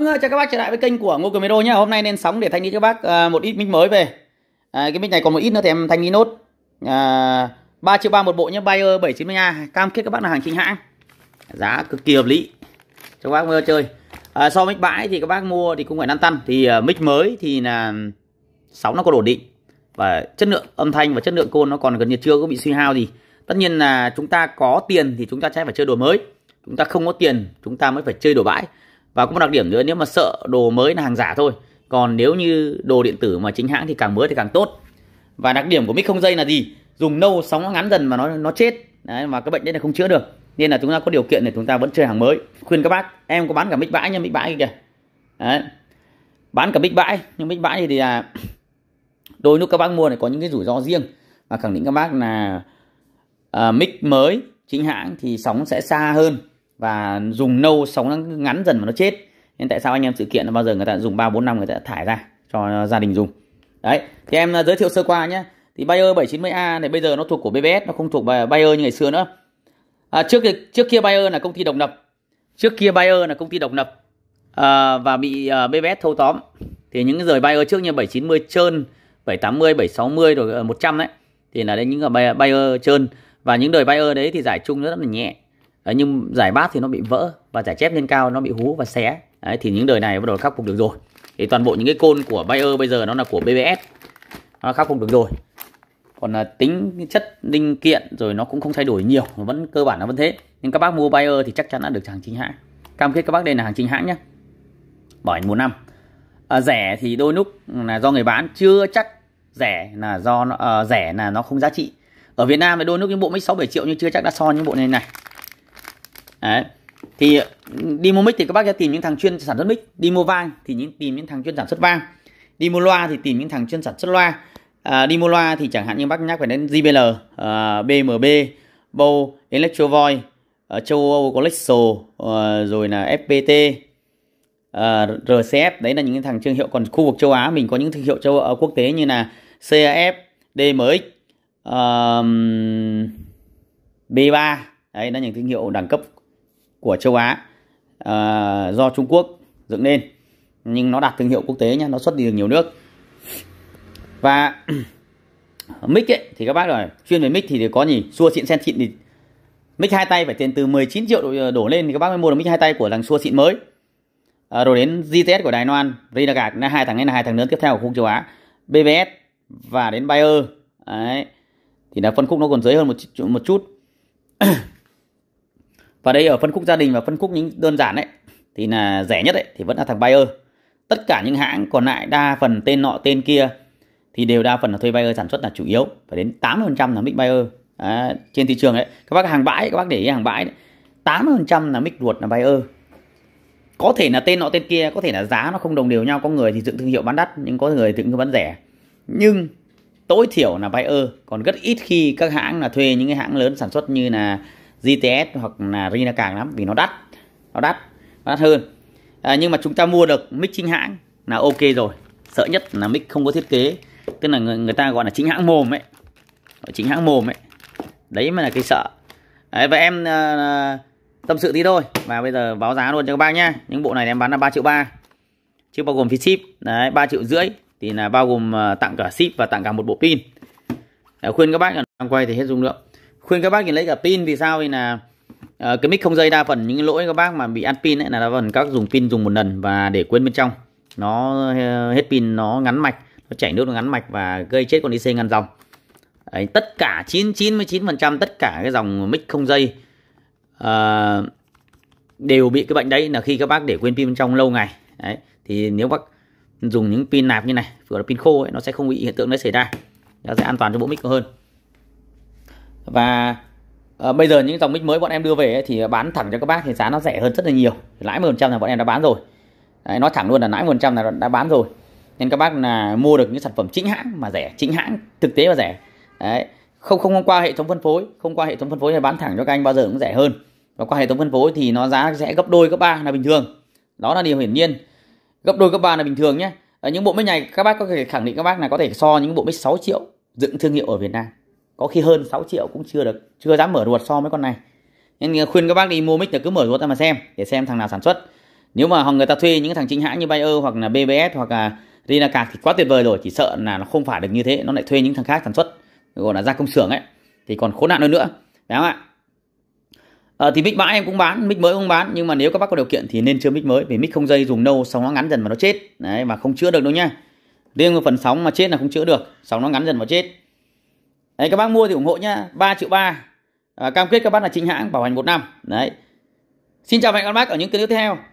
Vâng chào các bác trở lại với kênh của Ngô Cường Miro nhé. Hôm nay lên sóng để thanh lý các bác à, một ít mic mới về. À, cái mic này còn một ít nữa thì em thanh lý nốt. À, 3 triệu 3 một bộ nhé, Bayer 790A. Cam kết các bác là hàng chính hãng. Giá cực kỳ hợp lý. Cho các bác mua chơi. À, so mic bãi thì các bác mua thì cũng phải lăn tăn. Thì uh, mic mới thì là sóng nó còn ổn định. Và chất lượng âm thanh và chất lượng côn nó còn gần như chưa có bị suy hao gì. Tất nhiên là chúng ta có tiền thì chúng ta sẽ phải chơi đồ mới. Chúng ta không có tiền chúng ta mới phải chơi đồ bãi và cũng một đặc điểm nữa nếu mà sợ đồ mới là hàng giả thôi còn nếu như đồ điện tử mà chính hãng thì càng mới thì càng tốt và đặc điểm của mic không dây là gì dùng lâu sóng nó ngắn dần mà nó nó chết đấy, mà cái bệnh đấy là không chữa được nên là chúng ta có điều kiện để chúng ta vẫn chơi hàng mới khuyên các bác em có bán cả mic bãi nha mic bãi kìa đấy. bán cả mic bãi nhưng mic bãi thì là đôi lúc các bác mua này có những cái rủi ro riêng và khẳng định các bác là uh, mic mới chính hãng thì sóng sẽ xa hơn và dùng nâu sống nó ngắn dần mà nó chết nên tại sao anh em sự kiện bao giờ người ta dùng ba bốn năm người ta thải ra cho gia đình dùng đấy thì em à, giới thiệu sơ qua nhé thì Bayer 790A này bây giờ nó thuộc của BBS nó không thuộc Bayer như ngày xưa nữa à, trước trước kia Bayer là công ty độc lập trước kia Bayer là công ty độc lập à, và bị uh, à, BBS thâu tóm thì những rời Bayer trước như 790 trơn 780 760 rồi 100 à, đấy thì là đến những cái Bayer trơn và những đời Bayer đấy thì giải chung rất là nhẹ đấy, nhưng giải bát thì nó bị vỡ và giải chép lên cao nó bị hú và xé đấy, thì những đời này bắt đầu khắc phục được rồi thì toàn bộ những cái côn của Bayer bây giờ nó là của BBS nó khắc phục được rồi còn là tính chất linh kiện rồi nó cũng không thay đổi nhiều vẫn cơ bản nó vẫn thế nhưng các bác mua Bayer thì chắc chắn đã được hàng chính hãng cam kết các bác đây là hàng chính hãng nhé bảo hành một năm à, rẻ thì đôi lúc là do người bán chưa chắc rẻ là do nó, à, rẻ là nó không giá trị ở Việt Nam thì đôi lúc những bộ mấy sáu bảy triệu nhưng chưa chắc đã so những bộ này này Đấy. Thì đi ừ, mua mic thì các bác sẽ tìm những thằng chuyên sản xuất mic, đi mua vang thì những tìm những thằng chuyên sản xuất vang. Đi mua loa thì tìm những thằng chuyên sản xuất loa. À, đi mua loa thì chẳng hạn như bác nhắc phải đến JBL, à, ờ, BMB, Bose, Electro Voice, ở ờ, châu Âu có Lexo uh, rồi là FPT uh, RCF đấy là những thằng thương hiệu còn khu vực châu Á mình có những thương hiệu châu uh, quốc tế như là CAF DMX uh, B3 đấy là những thương hiệu đẳng cấp của châu Á uh, do Trung Quốc dựng nên nhưng nó đạt thương hiệu quốc tế nhé nó xuất đi được nhiều nước và mic ấy thì các bác rồi chuyên về mic thì có gì xua xịn sen xịn thì mic hai tay phải tiền từ 19 triệu đổ lên thì các bác mới mua được mic hai tay của thằng xua xịn mới à, rồi đến GTS của Đài Loan Rinagat là hai thằng này là hai thằng lớn tiếp theo của khu châu Á BBS và đến Bayer đấy thì là phân khúc nó còn dưới hơn một một chút. và đây ở phân khúc gia đình và phân khúc những đơn giản đấy thì là rẻ nhất đấy thì vẫn là thằng buyer tất cả những hãng còn lại đa phần tên nọ tên kia thì đều đa phần là thuê buyer sản xuất là chủ yếu phải đến 80% là mic buyer à, trên thị trường đấy các bác hàng bãi các bác để ý hàng bãi đấy. 80% là mic ruột là buyer có thể là tên nọ tên kia có thể là giá nó không đồng đều nhau có người thì dựng thương hiệu bán đắt nhưng có người dựng thương hiệu bán rẻ nhưng tối thiểu là buyer còn rất ít khi các hãng là thuê những cái hãng lớn sản xuất như là GTS hoặc là Rina càng lắm vì nó đắt nó đắt nó đắt hơn à, nhưng mà chúng ta mua được mic chính hãng là ok rồi sợ nhất là mic không có thiết kế tức là người, người ta gọi là chính hãng mồm ấy chính hãng mồm ấy đấy mới là cái sợ đấy, và em uh, tâm sự tí thôi và bây giờ báo giá luôn cho các bác nhá những bộ này em bán là 3 triệu ba chứ bao gồm phí ship đấy ba triệu rưỡi thì là bao gồm à, tặng cả ship và tặng cả một bộ pin khuyên các bác là quay thì hết dung lượng khuyên các bác nhìn lấy cả pin vì sao thì là uh, cái mic không dây đa phần những lỗi các bác mà bị ăn pin ấy là đa phần các dùng pin dùng một lần và để quên bên trong nó ờ, hết pin nó ngắn mạch nó chảy nước nó ngắn mạch và gây chết con IC ngăn dòng Đấy, tất cả 99% tất cả cái dòng mic không dây uh, đều bị cái bệnh đấy là khi các bác để quên pin bên trong lâu ngày đấy thì nếu bác dùng những pin nạp như này vừa là pin khô ấy, nó sẽ không bị hiện tượng đấy xảy ra nó sẽ an toàn cho bộ mic hơn và à, bây giờ những dòng mic mới bọn em đưa về ấy, thì bán thẳng cho các bác thì giá nó rẻ hơn rất là nhiều lãi một trăm là bọn em đã bán rồi Đấy, nói thẳng luôn là lãi một trăm là đã bán rồi nên các bác là mua được những sản phẩm chính hãng mà rẻ chính hãng thực tế và rẻ Đấy. không không qua hệ thống phân phối không qua hệ thống phân phối thì bán thẳng cho các anh bao giờ cũng rẻ hơn và qua hệ thống phân phối thì nó giá sẽ gấp đôi gấp ba là bình thường đó là điều hiển nhiên gấp đôi gấp ba là bình thường nhé ở những bộ mic này các bác có thể khẳng định các bác là có thể so những bộ mic 6 triệu dựng thương hiệu ở Việt Nam có khi hơn 6 triệu cũng chưa được chưa dám mở ruột so với con này nên khuyên các bác đi mua mic là cứ mở ruột ra mà xem để xem thằng nào sản xuất nếu mà họ người ta thuê những thằng chính hãng như Bayer hoặc là BBS hoặc là Rinacat thì quá tuyệt vời rồi chỉ sợ là nó không phải được như thế nó lại thuê những thằng khác sản xuất gọi là ra công xưởng ấy thì còn khốn nạn hơn nữa Đấy không ạ à, thì mic bãi em cũng bán mic mới cũng bán nhưng mà nếu các bác có điều kiện thì nên chưa mic mới vì mic không dây dùng lâu sóng nó ngắn dần mà nó chết đấy mà không chữa được đâu nha riêng phần sóng mà chết là không chữa được sóng nó ngắn dần mà chết đấy các bác mua thì ủng hộ nhá 3 triệu ba à, cam kết các bác là chính hãng bảo hành một năm đấy xin chào và hẹn gặp các bác ở những clip tiếp theo